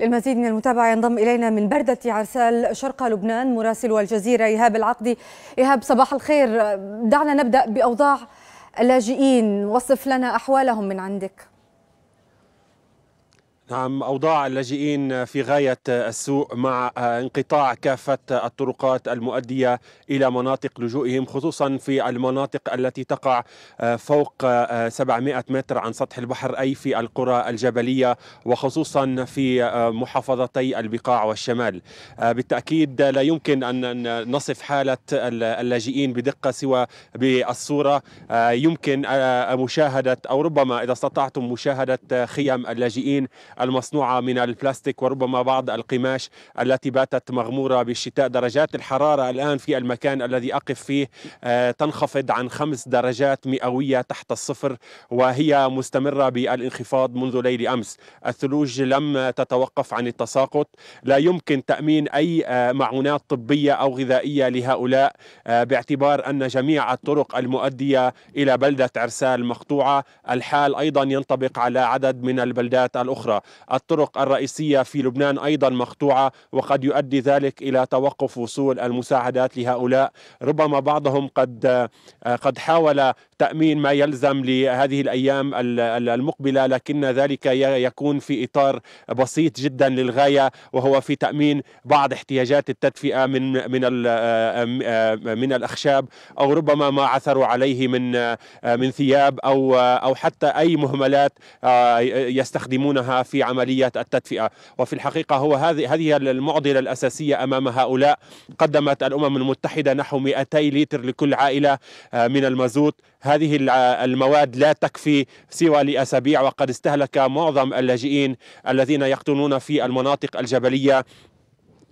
للمزيد من المتابعة ينضم إلينا من بردة عرسال شرق لبنان مراسل الجزيرة إيهاب العقدي إيهاب صباح الخير دعنا نبدأ بأوضاع اللاجئين وصف لنا أحوالهم من عندك نعم أوضاع اللاجئين في غاية السوء مع آه، انقطاع كافة الطرقات المؤدية إلى مناطق لجوئهم خصوصا في المناطق التي تقع آه، فوق 700 آه، متر عن سطح البحر أي في القرى الجبلية وخصوصا في محافظتي البقاع والشمال بالتأكيد لا يمكن أن نصف حالة اللاجئين بدقة سوى بالصورة يمكن مشاهدة أو ربما إذا استطعتم مشاهدة خيام اللاجئين المصنوعة من البلاستيك وربما بعض القماش التي باتت مغمورة بالشتاء درجات الحرارة الآن في المكان الذي أقف فيه آه، تنخفض عن خمس درجات مئوية تحت الصفر وهي مستمرة بالانخفاض منذ ليل أمس الثلوج لم تتوقف عن التساقط لا يمكن تأمين أي آه، معونات طبية أو غذائية لهؤلاء آه، باعتبار أن جميع الطرق المؤدية إلى بلدة عرسال مقطوعة الحال أيضا ينطبق على عدد من البلدات الأخرى الطرق الرئيسية في لبنان أيضا مقطوعة وقد يؤدي ذلك إلى توقف وصول المساعدات لهؤلاء ربما بعضهم قد آه، قد حاول تأمين ما يلزم لهذه الأيام المقبلة لكن ذلك يكون في إطار بسيط جدا للغاية وهو في تأمين بعض احتياجات التدفئة من من آه، آه، من الأخشاب أو ربما ما عثروا عليه من من ثياب أو أو حتى أي مهملات يستخدمونها في عملية التدفئة وفي الحقيقة هو هذه هذه المعضلة الأساسية أمام هؤلاء قدمت الأمم المتحدة نحو 200 لتر لكل عائلة آه، من المازوت هذه آه، المواد لا تكفي سوى لأسابيع وقد استهلك معظم اللاجئين الذين يقطنون في المناطق الجبلية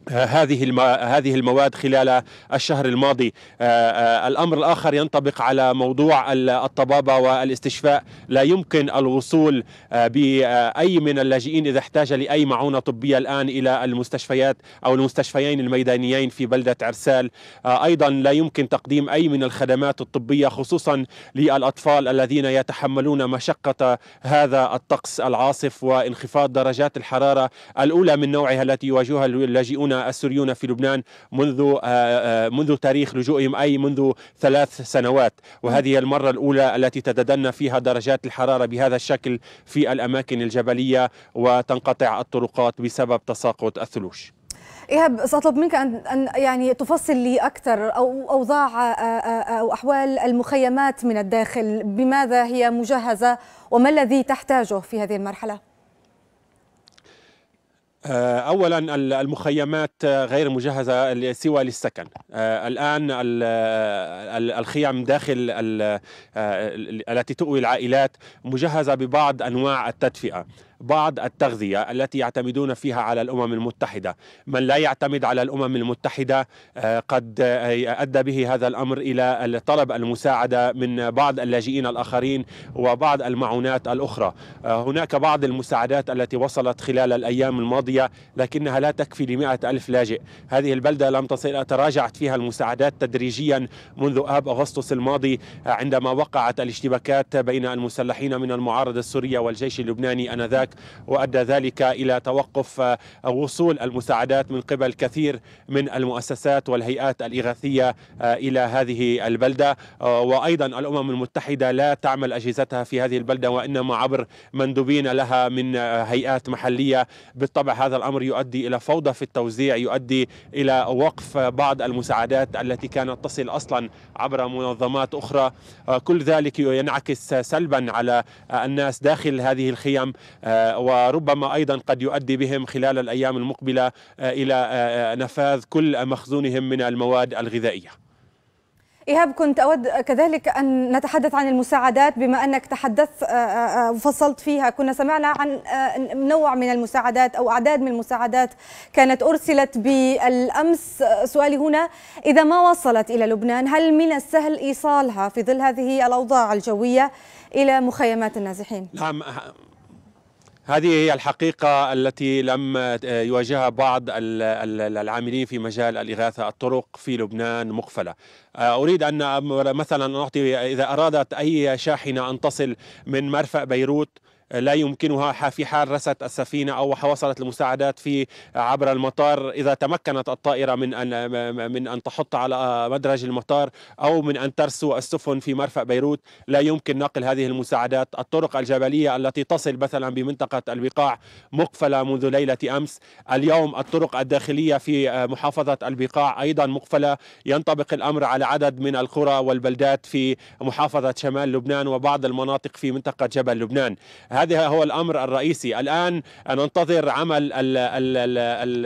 هذه هذه المواد خلال الشهر الماضي آه، آه، الامر الاخر ينطبق على موضوع الطبابه والاستشفاء لا يمكن الوصول آه، باي من اللاجئين اذا احتاج لاي معونه طبيه الان الى المستشفيات او المستشفيين الميدانيين في بلده عرسال ايضا لا يمكن تقديم اي من الخدمات الطبيه خصوصا للاطفال الذين يتحملون مشقه هذا الطقس العاصف وانخفاض درجات الحراره الاولى من نوعها التي يواجهها اللاجئون يعيشون السوريون في لبنان منذ آه، آه، منذ تاريخ لجوئهم أي منذ ثلاث سنوات وهذه المرة الأولى التي تتدنى فيها درجات الحرارة بهذا الشكل في الأماكن الجبلية وتنقطع الطرقات بسبب تساقط الثلوج ايهاب ساطلب منك ان يعني تفصل لي اكثر او اوضاع آه، او احوال المخيمات من الداخل بماذا هي مجهزه وما الذي تحتاجه في هذه المرحله آه، اولا المخيمات غير مجهزه سوى للسكن آه، الان الخيام داخل آه، التي تؤوي العائلات مجهزه ببعض انواع التدفئه بعض التغذية التي يعتمدون فيها على الأمم المتحدة من لا يعتمد على الأمم المتحدة آه، قد آه، أدى به هذا الأمر إلى طلب المساعدة من بعض اللاجئين الآخرين وبعض المعونات الأخرى آه، هناك بعض المساعدات التي وصلت خلال الأيام الماضية لكنها لا تكفي لمئة ألف لاجئ هذه البلدة لم تصل تراجعت فيها المساعدات تدريجيا منذ آب أغسطس الماضي عندما وقعت الاشتباكات بين المسلحين من المعارضة السورية والجيش اللبناني آنذاك الانتهاكات وادى ذلك الى توقف وصول آه، المساعدات من قبل كثير من المؤسسات والهيئات الاغاثيه آه، الى هذه البلده آه، وايضا الامم المتحده لا تعمل اجهزتها في هذه البلده وانما عبر مندوبين لها من هيئات محليه بالطبع هذا الامر يؤدي الى فوضى في التوزيع يؤدي الى وقف بعض المساعدات التي كانت تصل اصلا عبر منظمات اخرى كل ذلك ينعكس سلبا على الناس داخل هذه الخيام آه، وربما أيضا قد يؤدي بهم خلال الأيام المقبلة آه، إلى آه، نفاذ كل مخزونهم من المواد الغذائية إيهاب كنت أود كذلك أن نتحدث عن المساعدات بما أنك تحدثت وفصلت فيها كنا سمعنا عن نوع من المساعدات أو أعداد من المساعدات كانت أرسلت بالأمس سؤالي هنا إذا ما وصلت إلى لبنان هل من السهل إيصالها في ظل هذه الأوضاع الجوية إلى مخيمات النازحين؟ نعم هذه هي الحقيقة التي لم آه، يواجهها بعض العاملين في مجال الإغاثة الطرق في لبنان مقفلة آه، أريد أن مثلا أعطي إذا أرادت أي شاحنة أن تصل من مرفأ بيروت لا يمكنها في حال رست السفينه او وصلت المساعدات في عبر المطار اذا تمكنت الطائره من ان من ان تحط على مدرج المطار او من ان ترسو السفن في مرفأ بيروت لا يمكن نقل هذه المساعدات الطرق الجبليه التي تصل مثلا بمنطقه البقاع مقفله منذ ليله امس اليوم الطرق الداخليه في محافظه البقاع ايضا مقفله ينطبق الامر على عدد من القرى والبلدات في محافظه شمال لبنان وبعض المناطق في منطقه جبل لبنان هذا هو الأمر الرئيسي الآن ننتظر عمل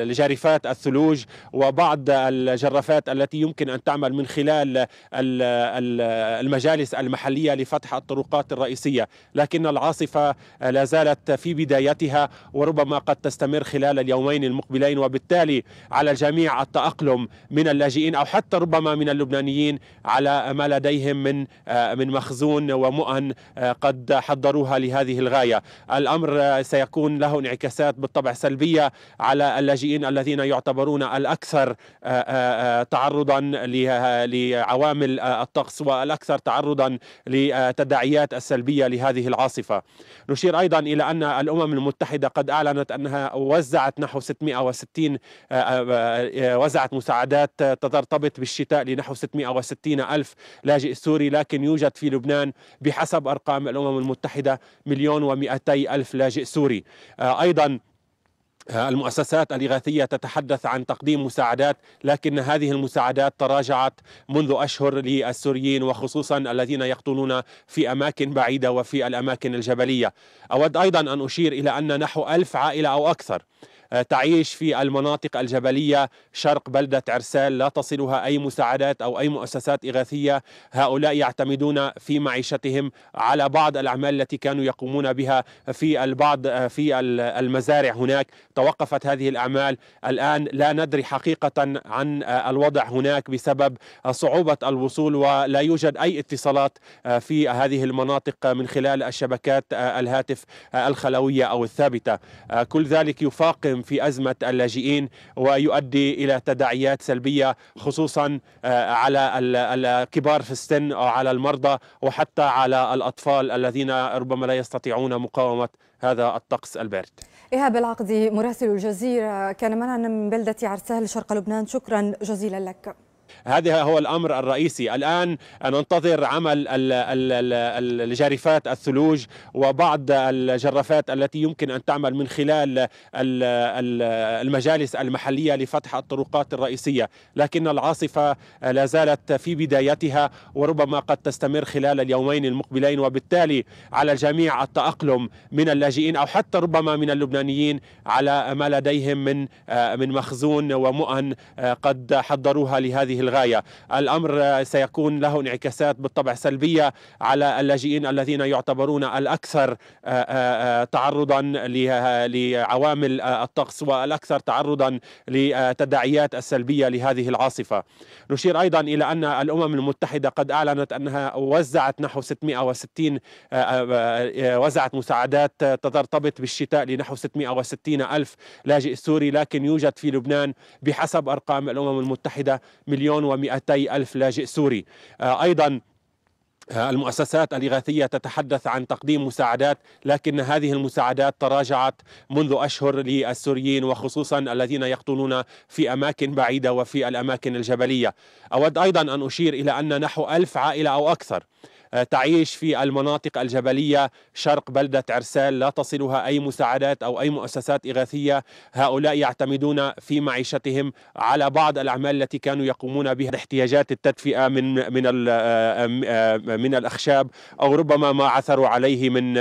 الجريفات الثلوج وبعض الجرافات التي يمكن أن تعمل من خلال المجالس المحلية لفتح الطرقات الرئيسية لكن العاصفة لا زالت في بدايتها وربما قد تستمر خلال اليومين المقبلين وبالتالي على الجميع التأقلم من اللاجئين أو حتى ربما من اللبنانيين على ما لديهم من آه، من مخزون ومؤن آه، قد حضروها لهذه الغاية البداية الأمر سيكون له انعكاسات بالطبع سلبية على اللاجئين الذين يعتبرون الأكثر آه، آه، آه، تعرضا لعوامل الطقس والأكثر تعرضا لتداعيات السلبية لهذه العاصفة نشير أيضا إلى أن الأمم المتحدة قد أعلنت أنها وزعت نحو 660 وزعت مساعدات ترتبط بالشتاء لنحو 660 ألف لاجئ سوري لكن يوجد في لبنان بحسب أرقام الأمم المتحدة مليون و و200 ألف لاجئ سوري آه، أيضا آه، المؤسسات الإغاثية تتحدث عن تقديم مساعدات لكن هذه المساعدات تراجعت منذ أشهر للسوريين وخصوصا الذين يقطنون في أماكن بعيدة وفي الأماكن الجبلية أود أيضا أن أشير إلى أن نحو ألف عائلة أو أكثر آه، تعيش في المناطق الجبلية شرق بلدة عرسال لا تصلها أي مساعدات أو أي مؤسسات إغاثية هؤلاء يعتمدون في معيشتهم على بعض الأعمال التي كانوا يقومون بها في البعض آه، في المزارع هناك توقفت هذه الأعمال الآن لا ندري حقيقة عن آه، الوضع هناك بسبب صعوبة الوصول ولا يوجد أي اتصالات في هذه المناطق من خلال الشبكات الهاتف الخلوية أو الثابتة كل ذلك يفاقم في أزمة اللاجئين ويؤدي إلى تداعيات سلبية خصوصا آه، على الكبار في السن أو على المرضى وحتى على الأطفال الذين ربما لا يستطيعون مقاومة هذا الطقس البارد إيهاب العقدي مراسل الجزيرة كان معنا من بلدة عرسال شرق لبنان شكرا جزيلا لك هذا هو الأمر الرئيسي الآن ننتظر عمل الجرفات الثلوج وبعض الجرافات التي يمكن أن تعمل من خلال المجالس المحلية لفتح الطرقات الرئيسية لكن العاصفة لا زالت في بدايتها وربما قد تستمر خلال اليومين المقبلين وبالتالي على الجميع التأقلم من اللاجئين أو حتى ربما من اللبنانيين على ما لديهم من آه، من مخزون ومؤن آه، قد حضروها لهذه الغ للغايه، الامر سيكون له انعكاسات بالطبع سلبيه على اللاجئين الذين يعتبرون الاكثر آه، آه، آه، تعرضا لعوامل الطقس والاكثر تعرضا لتداعيات السلبيه لهذه العاصفه. نشير ايضا الى ان الامم المتحده قد اعلنت انها وزعت نحو 660 وزعت مساعدات ترتبط بالشتاء لنحو 660 ألف لاجئ سوري لكن يوجد في لبنان بحسب أرقام الأمم المتحدة مليون مليون ومئتي ألف لاجئ سوري آه، أيضا آه، المؤسسات الإغاثية تتحدث عن تقديم مساعدات لكن هذه المساعدات تراجعت منذ أشهر للسوريين وخصوصا الذين يقطنون في أماكن بعيدة وفي الأماكن الجبلية أود أيضا أن أشير إلى أن نحو ألف عائلة أو أكثر آه، تعيش في المناطق الجبلية شرق بلدة عرسال لا تصلها أي مساعدات أو أي مؤسسات إغاثية هؤلاء يعتمدون في معيشتهم على بعض الأعمال التي كانوا يقومون بها احتياجات التدفئة من من آه، آه، من الأخشاب أو ربما ما عثروا عليه من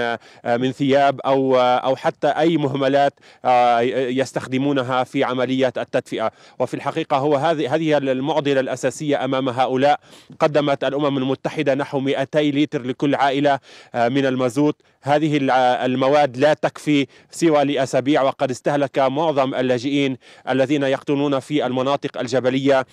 من ثياب أو أو حتى أي مهملات يستخدمونها في عملية التدفئة وفي الحقيقة هو هذه هذه المعضلة الأساسية أمام هؤلاء قدمت الأمم المتحدة نحو 200 لتر لكل عائلة آه، من المازوت هذه آه، المواد لا تكفي سوى لأسابيع وقد استهلك معظم اللاجئين الذين يقطنون في المناطق الجبلية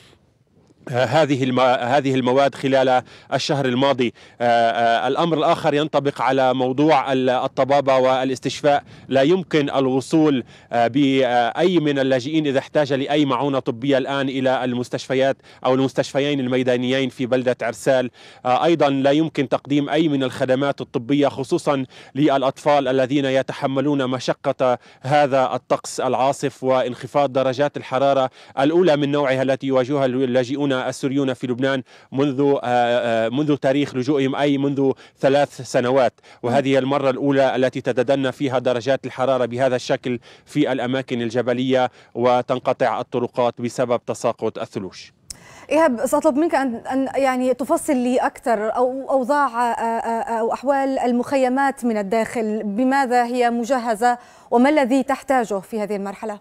هذه هذه المواد خلال الشهر الماضي آه، آه، الامر الاخر ينطبق على موضوع الطبابه والاستشفاء لا يمكن الوصول آه، باي من اللاجئين اذا احتاج لاي معونه طبيه الان الى المستشفيات او المستشفيين الميدانيين في بلده عرسال ايضا لا يمكن تقديم اي من الخدمات الطبيه خصوصا للاطفال الذين يتحملون مشقه هذا الطقس العاصف وانخفاض درجات الحراره الاولى من نوعها التي يواجهها اللاجئون يعيشون السوريون في لبنان منذ آه، آه، منذ تاريخ لجوئهم أي منذ ثلاث سنوات وهذه المرة الأولى التي تتدنى فيها درجات الحرارة بهذا الشكل في الأماكن الجبلية وتنقطع الطرقات بسبب تساقط الثلوج ايهاب ساطلب منك ان يعني تفصل لي اكثر او اوضاع آه، او احوال المخيمات من الداخل بماذا هي مجهزه وما الذي تحتاجه في هذه المرحله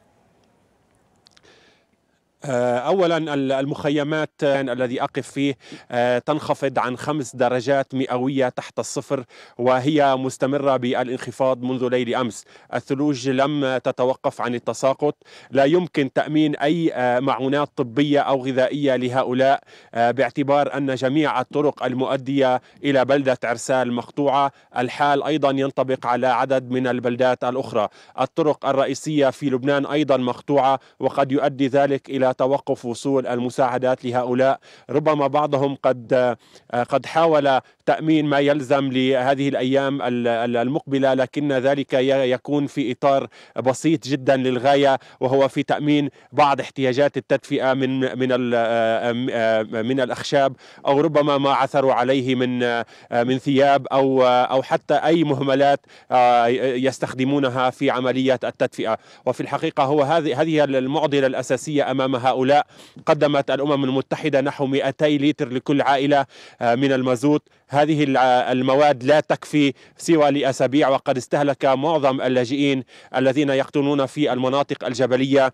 آه، اولا المخيمات آه، الذي اقف فيه آه، تنخفض عن خمس درجات مئويه تحت الصفر وهي مستمره بالانخفاض منذ ليل امس الثلوج لم تتوقف عن التساقط لا يمكن تامين اي معونات طبيه او غذائيه لهؤلاء باعتبار ان جميع الطرق المؤديه الى بلده عرسال مقطوعه الحال ايضا ينطبق على عدد من البلدات الاخرى الطرق الرئيسيه في لبنان ايضا مقطوعه وقد يؤدي ذلك الى توقف وصول المساعدات لهؤلاء ربما بعضهم قد آه، قد حاول تامين ما يلزم لهذه الايام المقبله لكن ذلك يكون في اطار بسيط جدا للغايه وهو في تامين بعض احتياجات التدفئه من من آه، آه، من الاخشاب او ربما ما عثروا عليه من من ثياب او او حتى اي مهملات يستخدمونها في عمليه التدفئه وفي الحقيقه هو هذه هذه المعضله الاساسيه امام هؤلاء قدمت الأمم المتحدة نحو 200 لتر لكل عائلة آه، من المازوت هذه المواد لا تكفي سوى لأسابيع وقد استهلك معظم اللاجئين الذين يقطنون في المناطق الجبلية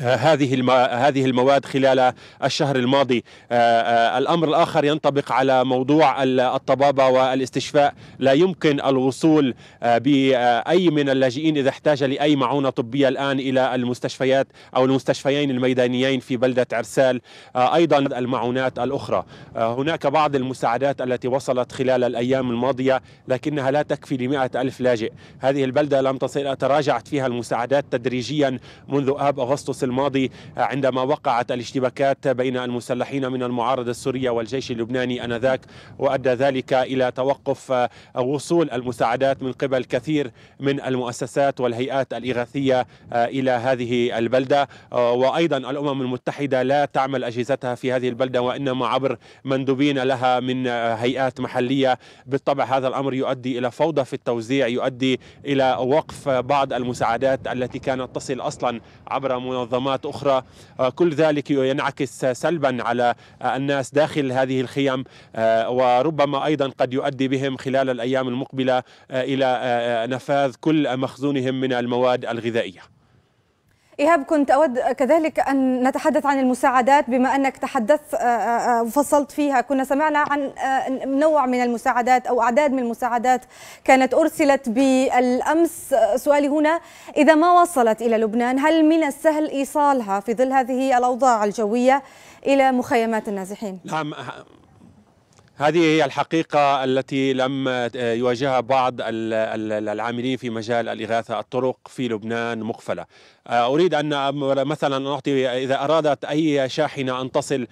هذه هذه المواد خلال الشهر الماضي آه، آه، الامر الاخر ينطبق على موضوع الطبابه والاستشفاء لا يمكن الوصول آه، باي من اللاجئين اذا احتاج لاي معونه طبيه الان الى المستشفيات او المستشفيين الميدانيين في بلده عرسال ايضا المعونات الاخرى هناك بعض المساعدات التي وصلت خلال الايام الماضيه لكنها لا تكفي ل ألف لاجئ هذه البلده لم تصل تراجعت فيها المساعدات تدريجيا منذ اب اغسطس الخميس الماضي عندما وقعت الاشتباكات بين المسلحين من المعارضة السورية والجيش اللبناني أنذاك وأدى ذلك إلى توقف وصول المساعدات من قبل كثير من المؤسسات والهيئات الإغاثية إلى هذه البلدة وأيضا الأمم المتحدة لا تعمل أجهزتها في هذه البلدة وإنما عبر مندوبين لها من هيئات محلية بالطبع هذا الأمر يؤدي إلى فوضى في التوزيع يؤدي إلى وقف بعض المساعدات التي كانت تصل أصلا عبر منظمة منظمات أخرى آه، كل ذلك ينعكس سلبا على آه، الناس داخل هذه الخيم آه، وربما أيضا قد يؤدي بهم خلال الأيام المقبلة إلى نفاذ كل مخزونهم من المواد الغذائية إيهاب كنت أود كذلك أن نتحدث عن المساعدات بما أنك تحدثت آه، آه، آه، وفصلت فيها كنا سمعنا عن نوع من المساعدات أو أعداد من المساعدات كانت أرسلت بالأمس سؤالي هنا إذا ما وصلت إلى لبنان هل من السهل إيصالها في ظل هذه الأوضاع الجوية إلى مخيمات النازحين؟ نعم هذه هي الحقيقة التي لم آه، يواجهها بعض العاملين في مجال الإغاثة الطرق في لبنان مقفلة آه، أريد أن مثلا أعطي إذا أرادت أي شاحنة أن تصل